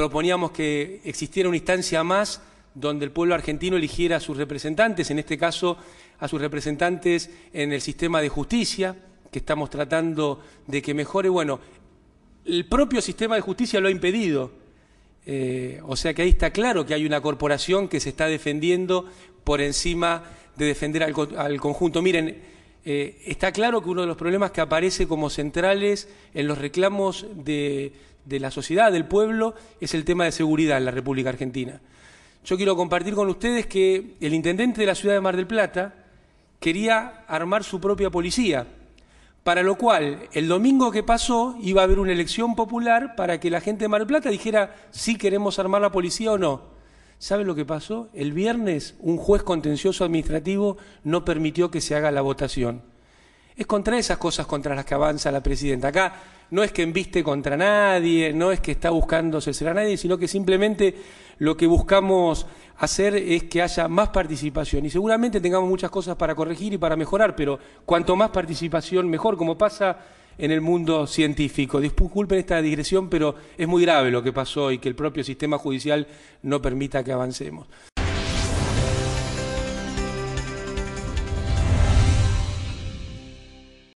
proponíamos que existiera una instancia más donde el pueblo argentino eligiera a sus representantes, en este caso a sus representantes en el sistema de justicia que estamos tratando de que mejore. Bueno, el propio sistema de justicia lo ha impedido. Eh, o sea que ahí está claro que hay una corporación que se está defendiendo por encima de defender al, conjunto. Miren, eh, está claro que uno de los problemas que aparece como centrales en los reclamos de de la sociedad, del pueblo, es el tema de seguridad en la República Argentina. Yo quiero compartir con ustedes que el intendente de la ciudad de Mar del Plata quería armar su propia policía, para lo cual el domingo que pasó iba a haber una elección popular para que la gente de Mar del Plata dijera si queremos armar la policía o no. ¿Saben lo que pasó? El viernes un juez contencioso administrativo no permitió que se haga la votación. Es contra esas cosas contra las que avanza la presidenta. Acá no es que enviste contra nadie, no es que está buscando ser a nadie, sino que simplemente lo que buscamos hacer es que haya más participación. Y seguramente tengamos muchas cosas para corregir y para mejorar, pero cuanto más participación, mejor, como pasa en el mundo científico. Disculpen esta digresión, pero es muy grave lo que pasó y que el propio sistema judicial no permita que avancemos.